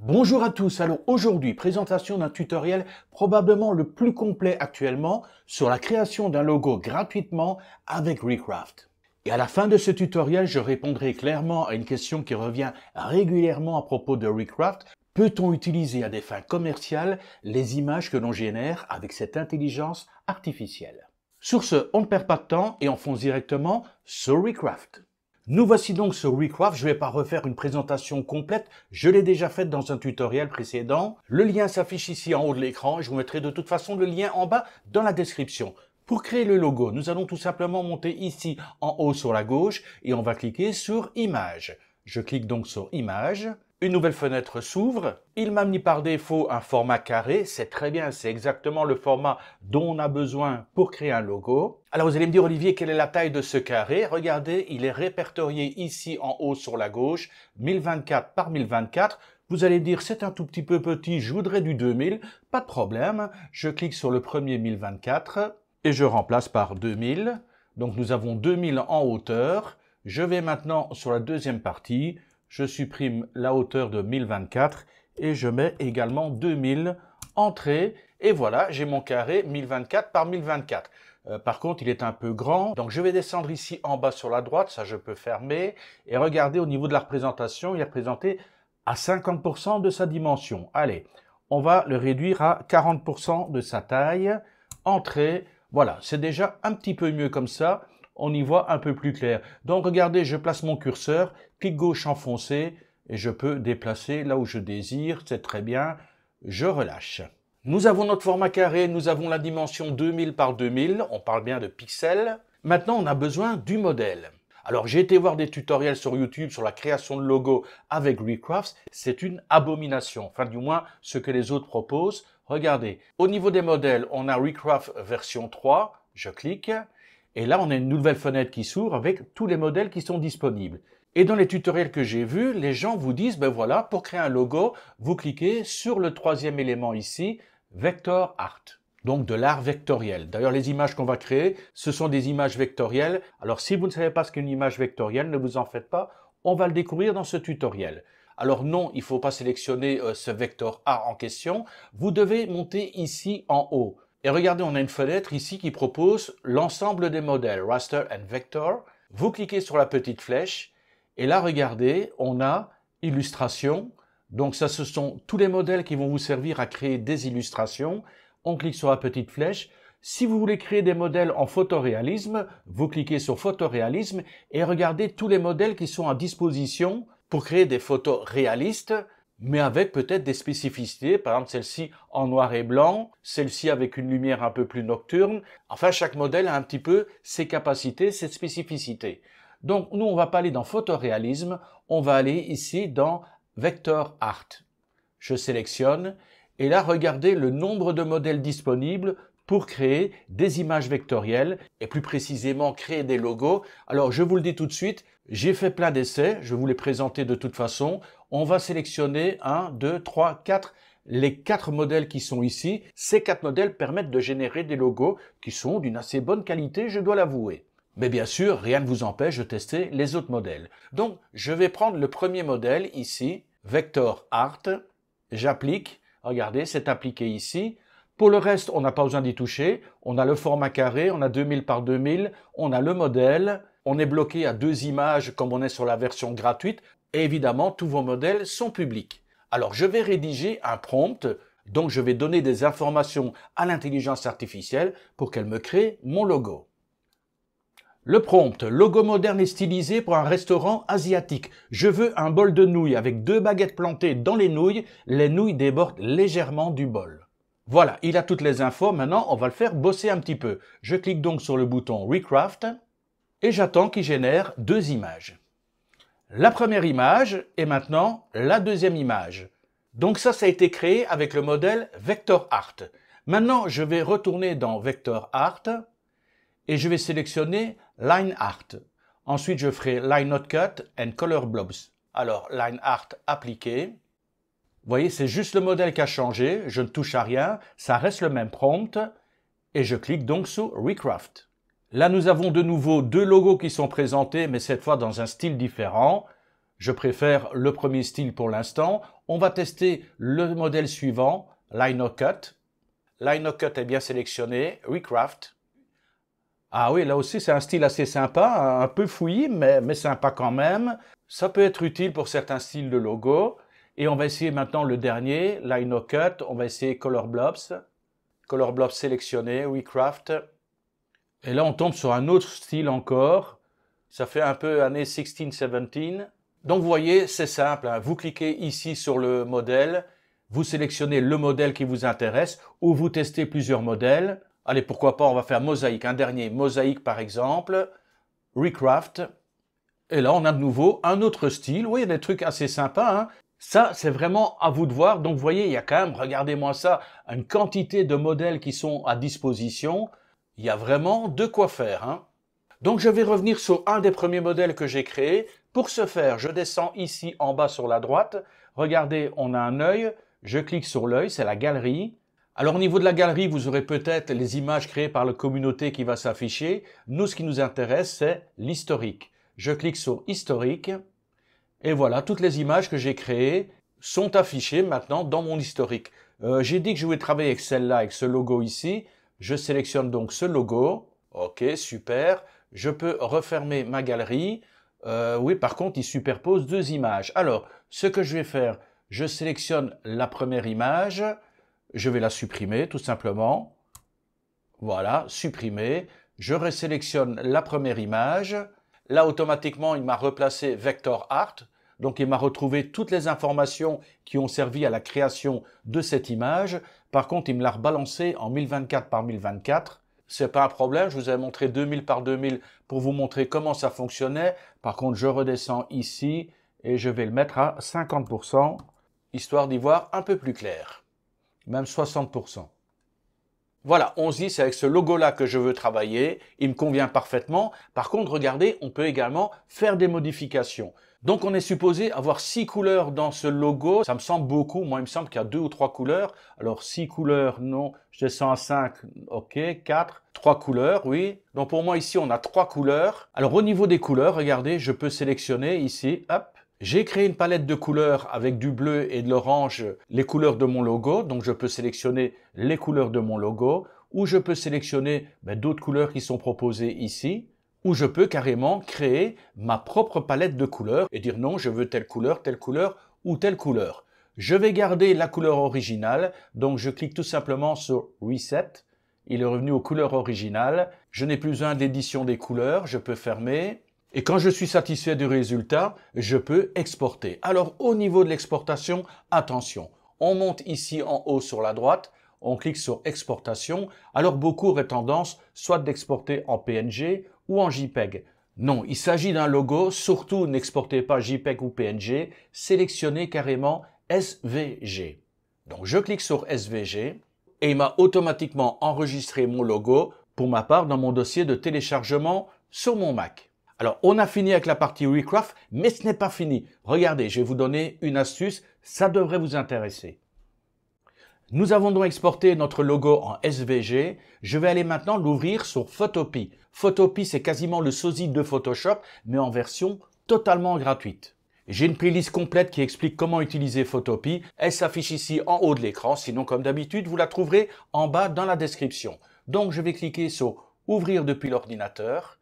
Bonjour à tous, alors aujourd'hui présentation d'un tutoriel probablement le plus complet actuellement sur la création d'un logo gratuitement avec Recraft. Et à la fin de ce tutoriel, je répondrai clairement à une question qui revient régulièrement à propos de Recraft. Peut-on utiliser à des fins commerciales les images que l'on génère avec cette intelligence artificielle Sur ce, on ne perd pas de temps et on fonce directement sur Recraft. Nous voici donc sur WeCraft. Je ne vais pas refaire une présentation complète. Je l'ai déjà faite dans un tutoriel précédent. Le lien s'affiche ici en haut de l'écran. Je vous mettrai de toute façon le lien en bas dans la description. Pour créer le logo, nous allons tout simplement monter ici en haut sur la gauche et on va cliquer sur Image. Je clique donc sur Image. Une nouvelle fenêtre s'ouvre. Il m'a mis par défaut un format carré. C'est très bien, c'est exactement le format dont on a besoin pour créer un logo. Alors vous allez me dire, Olivier, quelle est la taille de ce carré Regardez, il est répertorié ici en haut sur la gauche, 1024 par 1024. Vous allez dire, c'est un tout petit peu petit, je voudrais du 2000. Pas de problème, je clique sur le premier 1024 et je remplace par 2000. Donc nous avons 2000 en hauteur. Je vais maintenant sur la deuxième partie je supprime la hauteur de 1024 et je mets également 2000 entrées. et voilà, j'ai mon carré 1024 par 1024. Euh, par contre, il est un peu grand, donc je vais descendre ici en bas sur la droite, ça je peux fermer, et regardez au niveau de la représentation, il est représenté à 50% de sa dimension. Allez, on va le réduire à 40% de sa taille, entrée, voilà, c'est déjà un petit peu mieux comme ça, on y voit un peu plus clair. Donc regardez, je place mon curseur clic gauche enfoncé et je peux déplacer là où je désire, c'est très bien, je relâche. Nous avons notre format carré, nous avons la dimension 2000 par 2000, on parle bien de pixels. Maintenant, on a besoin du modèle. Alors j'ai été voir des tutoriels sur YouTube sur la création de logo avec Recraft, c'est une abomination, enfin du moins ce que les autres proposent. Regardez, au niveau des modèles, on a Recraft version 3, je clique, et là on a une nouvelle fenêtre qui s'ouvre avec tous les modèles qui sont disponibles. Et dans les tutoriels que j'ai vus, les gens vous disent, ben voilà, pour créer un logo, vous cliquez sur le troisième élément ici, Vector Art. Donc de l'art vectoriel. D'ailleurs, les images qu'on va créer, ce sont des images vectorielles. Alors si vous ne savez pas ce qu'est une image vectorielle, ne vous en faites pas, on va le découvrir dans ce tutoriel. Alors non, il ne faut pas sélectionner euh, ce Vector Art en question. Vous devez monter ici en haut. Et regardez, on a une fenêtre ici qui propose l'ensemble des modèles, raster and vector. Vous cliquez sur la petite flèche et là, regardez, on a illustration. Donc ça, ce sont tous les modèles qui vont vous servir à créer des illustrations. On clique sur la petite flèche. Si vous voulez créer des modèles en photoréalisme, vous cliquez sur photoréalisme et regardez tous les modèles qui sont à disposition pour créer des photos réalistes, mais avec peut-être des spécificités, par exemple celle-ci en noir et blanc, celle-ci avec une lumière un peu plus nocturne. Enfin, chaque modèle a un petit peu ses capacités, ses spécificités. Donc nous, on va pas aller dans photoréalisme, on va aller ici dans Vector Art. Je sélectionne et là, regardez le nombre de modèles disponibles pour créer des images vectorielles et plus précisément créer des logos. Alors je vous le dis tout de suite, j'ai fait plein d'essais, je vous les présenter de toute façon. On va sélectionner 1, 2, 3, 4, les quatre modèles qui sont ici. Ces quatre modèles permettent de générer des logos qui sont d'une assez bonne qualité, je dois l'avouer. Mais bien sûr, rien ne vous empêche de tester les autres modèles. Donc, je vais prendre le premier modèle ici, Vector Art. J'applique. Regardez, c'est appliqué ici. Pour le reste, on n'a pas besoin d'y toucher. On a le format carré, on a 2000 par 2000, on a le modèle. On est bloqué à deux images comme on est sur la version gratuite. Et évidemment, tous vos modèles sont publics. Alors, je vais rédiger un prompt. Donc, je vais donner des informations à l'intelligence artificielle pour qu'elle me crée mon logo. Le prompt, logo moderne et stylisé pour un restaurant asiatique. Je veux un bol de nouilles avec deux baguettes plantées dans les nouilles. Les nouilles débordent légèrement du bol. Voilà, il a toutes les infos. Maintenant, on va le faire bosser un petit peu. Je clique donc sur le bouton Recraft et j'attends qu'il génère deux images. La première image et maintenant la deuxième image. Donc ça, ça a été créé avec le modèle Vector Art. Maintenant, je vais retourner dans Vector Art et je vais sélectionner Line Art. Ensuite, je ferai Line Not Cut and Color Blobs. Alors, Line Art appliqué. Vous voyez, c'est juste le modèle qui a changé, je ne touche à rien, ça reste le même prompt, et je clique donc sur Recraft. Là, nous avons de nouveau deux logos qui sont présentés, mais cette fois dans un style différent. Je préfère le premier style pour l'instant. On va tester le modèle suivant, Not Cut. Line Not Cut est bien sélectionné, Recraft. Ah oui, là aussi, c'est un style assez sympa, un peu fouillé mais, mais sympa quand même. Ça peut être utile pour certains styles de logo. Et on va essayer maintenant le dernier, Lino Cut. On va essayer Color Blobs. Color Blobs sélectionné, WeCraft. Et là, on tombe sur un autre style encore. Ça fait un peu année 16-17. Donc, vous voyez, c'est simple. Hein. Vous cliquez ici sur le modèle. Vous sélectionnez le modèle qui vous intéresse ou vous testez plusieurs modèles. Allez, pourquoi pas, on va faire mosaïque, un dernier mosaïque par exemple, recraft. Et là, on a de nouveau un autre style. Oui, il y a des trucs assez sympas. Hein. Ça, c'est vraiment à vous de voir. Donc, vous voyez, il y a quand même, regardez-moi ça, une quantité de modèles qui sont à disposition. Il y a vraiment de quoi faire. Hein. Donc, je vais revenir sur un des premiers modèles que j'ai créé. Pour ce faire, je descends ici en bas sur la droite. Regardez, on a un œil. Je clique sur l'œil, c'est la galerie. Alors au niveau de la galerie, vous aurez peut-être les images créées par la communauté qui va s'afficher. Nous, ce qui nous intéresse, c'est l'historique. Je clique sur « Historique » et voilà, toutes les images que j'ai créées sont affichées maintenant dans mon historique. Euh, j'ai dit que je voulais travailler avec celle-là, avec ce logo ici. Je sélectionne donc ce logo. Ok, super. Je peux refermer ma galerie. Euh, oui, par contre, il superpose deux images. Alors, ce que je vais faire, je sélectionne la première image je vais la supprimer tout simplement. Voilà, supprimer. Je resélectionne la première image. Là, automatiquement, il m'a replacé Vector Art. Donc, il m'a retrouvé toutes les informations qui ont servi à la création de cette image. Par contre, il me l'a rebalancé en 1024 par 1024. C'est pas un problème. Je vous avais montré 2000 par 2000 pour vous montrer comment ça fonctionnait. Par contre, je redescends ici et je vais le mettre à 50%, histoire d'y voir un peu plus clair même 60%. Voilà, on se dit c'est avec ce logo-là que je veux travailler, il me convient parfaitement. Par contre, regardez, on peut également faire des modifications. Donc on est supposé avoir six couleurs dans ce logo. Ça me semble beaucoup. Moi, il me semble qu'il y a deux ou trois couleurs. Alors six couleurs, non. Je descends à 5. ok. 4, 3 couleurs, oui. Donc pour moi ici, on a trois couleurs. Alors au niveau des couleurs, regardez, je peux sélectionner ici, hop. J'ai créé une palette de couleurs avec du bleu et de l'orange, les couleurs de mon logo. Donc je peux sélectionner les couleurs de mon logo ou je peux sélectionner ben, d'autres couleurs qui sont proposées ici ou je peux carrément créer ma propre palette de couleurs et dire non, je veux telle couleur, telle couleur ou telle couleur. Je vais garder la couleur originale, donc je clique tout simplement sur Reset. Il est revenu aux couleurs originales. Je n'ai plus un d'édition des couleurs, je peux fermer. Et quand je suis satisfait du résultat, je peux exporter. Alors au niveau de l'exportation, attention, on monte ici en haut sur la droite, on clique sur exportation, alors beaucoup auraient tendance soit d'exporter en PNG ou en JPEG. Non, il s'agit d'un logo, surtout n'exportez pas JPEG ou PNG, sélectionnez carrément SVG. Donc je clique sur SVG et il m'a automatiquement enregistré mon logo pour ma part dans mon dossier de téléchargement sur mon Mac. Alors, on a fini avec la partie Recraft, mais ce n'est pas fini. Regardez, je vais vous donner une astuce, ça devrait vous intéresser. Nous avons donc exporté notre logo en SVG. Je vais aller maintenant l'ouvrir sur Photopie. Photopie, c'est quasiment le sosie de Photoshop, mais en version totalement gratuite. J'ai une playlist complète qui explique comment utiliser Photopie. Elle s'affiche ici en haut de l'écran, sinon comme d'habitude, vous la trouverez en bas dans la description. Donc je vais cliquer sur Ouvrir depuis l'ordinateur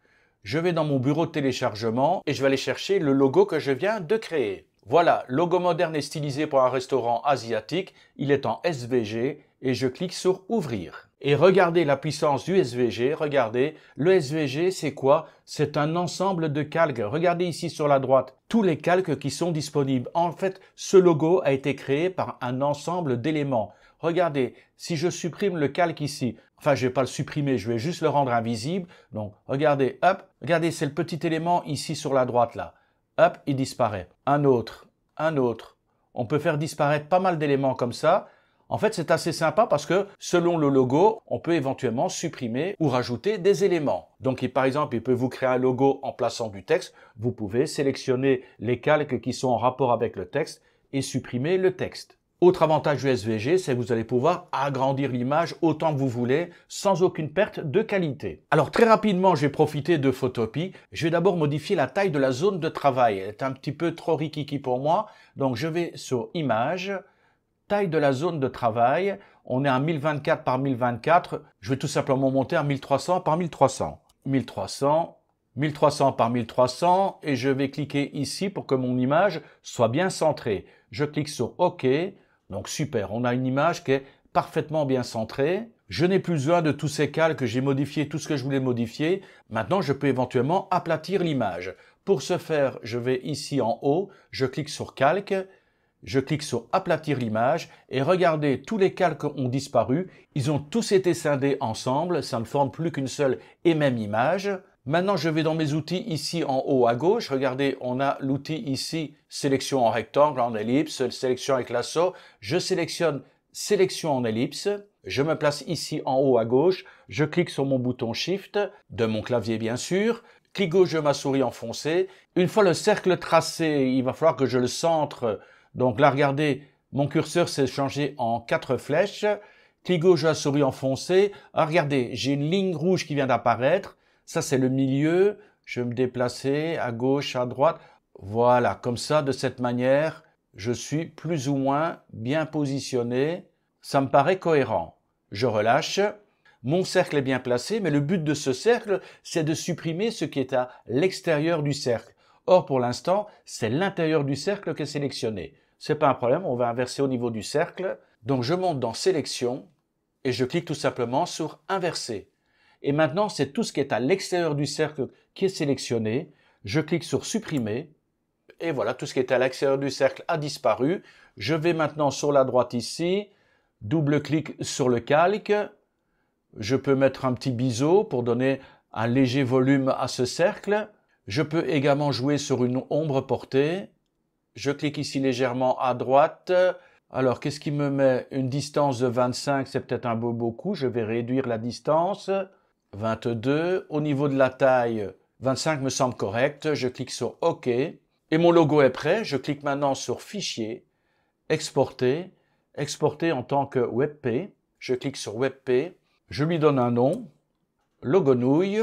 je vais dans mon bureau de téléchargement et je vais aller chercher le logo que je viens de créer. Voilà, logo moderne et stylisé pour un restaurant asiatique, il est en SVG et je clique sur ouvrir. Et regardez la puissance du SVG, regardez, le SVG c'est quoi C'est un ensemble de calques. Regardez ici sur la droite, tous les calques qui sont disponibles. En fait, ce logo a été créé par un ensemble d'éléments. Regardez, si je supprime le calque ici, Enfin, je vais pas le supprimer, je vais juste le rendre invisible. Donc, regardez, hop, regardez, c'est le petit élément ici sur la droite, là. Hop, il disparaît. Un autre, un autre. On peut faire disparaître pas mal d'éléments comme ça. En fait, c'est assez sympa parce que selon le logo, on peut éventuellement supprimer ou rajouter des éléments. Donc, par exemple, il peut vous créer un logo en plaçant du texte. Vous pouvez sélectionner les calques qui sont en rapport avec le texte et supprimer le texte. Autre avantage du SVG, c'est que vous allez pouvoir agrandir l'image autant que vous voulez, sans aucune perte de qualité. Alors très rapidement, je vais profiter de Photopie. Je vais d'abord modifier la taille de la zone de travail. Elle est un petit peu trop rikiki pour moi, donc je vais sur Images, taille de la zone de travail. On est à 1024 par 1024. Je vais tout simplement monter à 1300 par 1300. 1300, 1300 par 1300 et je vais cliquer ici pour que mon image soit bien centrée. Je clique sur OK donc super, on a une image qui est parfaitement bien centrée. Je n'ai plus besoin de tous ces calques, j'ai modifié tout ce que je voulais modifier. Maintenant, je peux éventuellement aplatir l'image. Pour ce faire, je vais ici en haut, je clique sur calque, je clique sur aplatir l'image et regardez, tous les calques ont disparu. Ils ont tous été scindés ensemble, ça ne forme plus qu'une seule et même image. Maintenant, je vais dans mes outils ici en haut à gauche. Regardez, on a l'outil ici, sélection en rectangle, en ellipse, sélection avec l'assaut. Je sélectionne sélection en ellipse. Je me place ici en haut à gauche. Je clique sur mon bouton Shift, de mon clavier bien sûr. Clique gauche ma souris enfoncée. Une fois le cercle tracé, il va falloir que je le centre. Donc là, regardez, mon curseur s'est changé en quatre flèches. Clique gauche ma souris enfoncée. Ah, regardez, j'ai une ligne rouge qui vient d'apparaître ça, c'est le milieu. Je vais me déplacer à gauche, à droite. Voilà, comme ça, de cette manière, je suis plus ou moins bien positionné. Ça me paraît cohérent. Je relâche. Mon cercle est bien placé, mais le but de ce cercle, c'est de supprimer ce qui est à l'extérieur du cercle. Or, pour l'instant, c'est l'intérieur du cercle qui est sélectionné. C'est pas un problème, on va inverser au niveau du cercle. Donc, je monte dans Sélection et je clique tout simplement sur Inverser. Et maintenant, c'est tout ce qui est à l'extérieur du cercle qui est sélectionné. Je clique sur supprimer. Et voilà, tout ce qui est à l'extérieur du cercle a disparu. Je vais maintenant sur la droite ici, double-clic sur le calque. Je peux mettre un petit biseau pour donner un léger volume à ce cercle. Je peux également jouer sur une ombre portée. Je clique ici légèrement à droite. Alors, qu'est-ce qui me met une distance de 25 C'est peut-être un beau beaucoup. Je vais réduire la distance. 22. Au niveau de la taille, 25 me semble correct. Je clique sur OK. Et mon logo est prêt. Je clique maintenant sur Fichier, Exporter, Exporter en tant que WebP. Je clique sur WebP. Je lui donne un nom, Logonouille.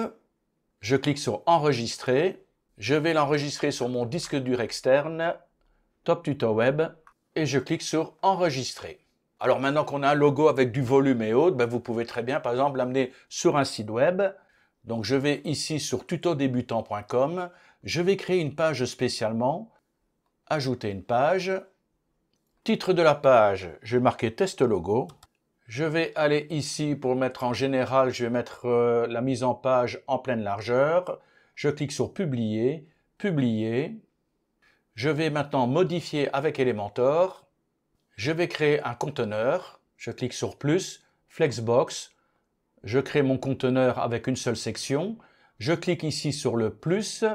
Je clique sur Enregistrer. Je vais l'enregistrer sur mon disque dur externe, Top Tuto Web, et je clique sur Enregistrer. Alors maintenant qu'on a un logo avec du volume et autres, ben, vous pouvez très bien, par exemple, l'amener sur un site web. Donc je vais ici sur tutodébutant.com. je vais créer une page spécialement, ajouter une page, titre de la page, je vais marquer test logo, je vais aller ici pour mettre en général, je vais mettre euh, la mise en page en pleine largeur, je clique sur publier, publier, je vais maintenant modifier avec Elementor, je vais créer un conteneur. Je clique sur plus, Flexbox. Je crée mon conteneur avec une seule section. Je clique ici sur le plus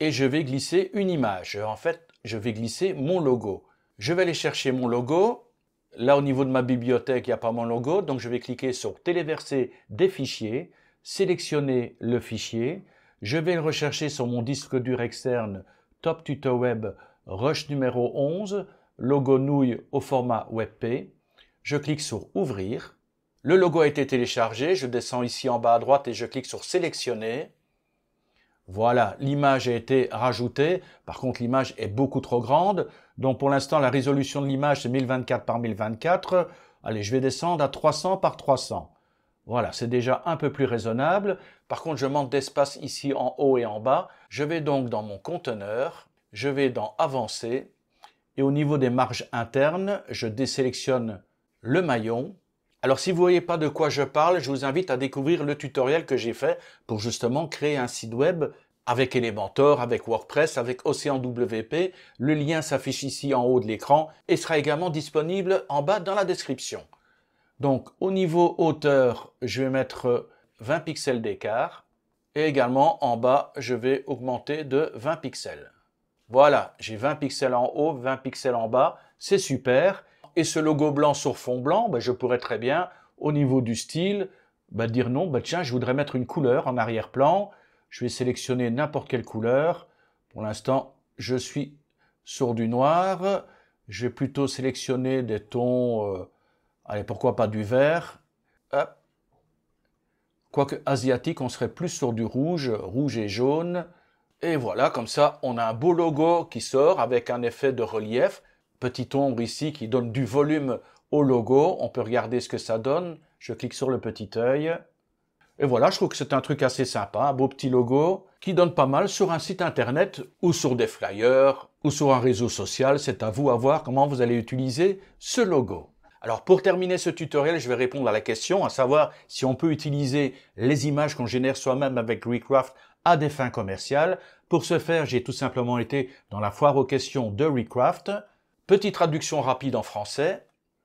et je vais glisser une image. En fait, je vais glisser mon logo. Je vais aller chercher mon logo. Là, au niveau de ma bibliothèque, il n'y a pas mon logo. Donc, je vais cliquer sur téléverser des fichiers, sélectionner le fichier. Je vais le rechercher sur mon disque dur externe Top Web Rush numéro 11 logo nouille au format WebP. Je clique sur Ouvrir. Le logo a été téléchargé. Je descends ici en bas à droite et je clique sur Sélectionner. Voilà, l'image a été rajoutée. Par contre, l'image est beaucoup trop grande. Donc pour l'instant, la résolution de l'image, c'est 1024 par 1024. Allez, je vais descendre à 300 par 300. Voilà, c'est déjà un peu plus raisonnable. Par contre, je manque d'espace ici en haut et en bas. Je vais donc dans mon conteneur. Je vais dans Avancer. Et au niveau des marges internes, je désélectionne le maillon. Alors si vous voyez pas de quoi je parle, je vous invite à découvrir le tutoriel que j'ai fait pour justement créer un site web avec Elementor, avec WordPress, avec Océan WP. Le lien s'affiche ici en haut de l'écran et sera également disponible en bas dans la description. Donc au niveau hauteur, je vais mettre 20 pixels d'écart et également en bas, je vais augmenter de 20 pixels. Voilà, j'ai 20 pixels en haut, 20 pixels en bas, c'est super. Et ce logo blanc sur fond blanc, ben, je pourrais très bien, au niveau du style, ben, dire non, ben, tiens, je voudrais mettre une couleur en arrière-plan. Je vais sélectionner n'importe quelle couleur. Pour l'instant, je suis sur du noir. Je vais plutôt sélectionner des tons, euh, allez, pourquoi pas du vert. Quoique asiatique, on serait plus sur du rouge, rouge et jaune. Et voilà, comme ça, on a un beau logo qui sort avec un effet de relief. Petit ombre ici qui donne du volume au logo. On peut regarder ce que ça donne. Je clique sur le petit œil. Et voilà, je trouve que c'est un truc assez sympa, un beau petit logo qui donne pas mal sur un site internet ou sur des flyers ou sur un réseau social. C'est à vous à voir comment vous allez utiliser ce logo. Alors pour terminer ce tutoriel, je vais répondre à la question, à savoir si on peut utiliser les images qu'on génère soi-même avec Recraft à des fins commerciales. Pour ce faire, j'ai tout simplement été dans la foire aux questions de Recraft. Petite traduction rapide en français.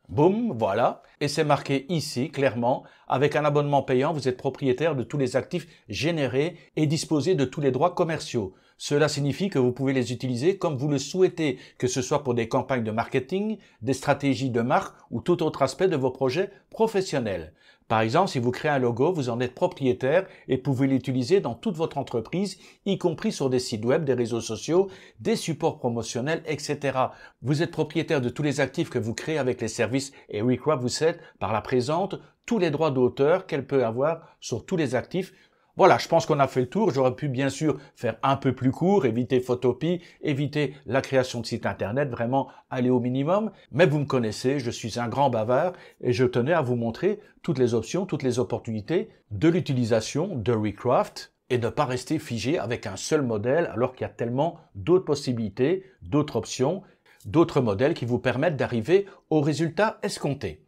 Boum, voilà. Et c'est marqué ici, clairement. Avec un abonnement payant, vous êtes propriétaire de tous les actifs générés et disposez de tous les droits commerciaux. Cela signifie que vous pouvez les utiliser comme vous le souhaitez, que ce soit pour des campagnes de marketing, des stratégies de marque ou tout autre aspect de vos projets professionnels. Par exemple, si vous créez un logo, vous en êtes propriétaire et pouvez l'utiliser dans toute votre entreprise, y compris sur des sites web, des réseaux sociaux, des supports promotionnels, etc. Vous êtes propriétaire de tous les actifs que vous créez avec les services et WeCraft vous cède par la présente tous les droits d'auteur qu'elle peut avoir sur tous les actifs, voilà, je pense qu'on a fait le tour. J'aurais pu bien sûr faire un peu plus court, éviter photopie, éviter la création de sites internet, vraiment aller au minimum. Mais vous me connaissez, je suis un grand bavard et je tenais à vous montrer toutes les options, toutes les opportunités de l'utilisation de Recraft et ne pas rester figé avec un seul modèle alors qu'il y a tellement d'autres possibilités, d'autres options, d'autres modèles qui vous permettent d'arriver au résultat escompté.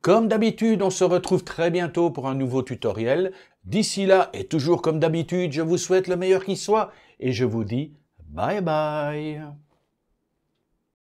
Comme d'habitude, on se retrouve très bientôt pour un nouveau tutoriel. D'ici là, et toujours comme d'habitude, je vous souhaite le meilleur qui soit et je vous dis bye bye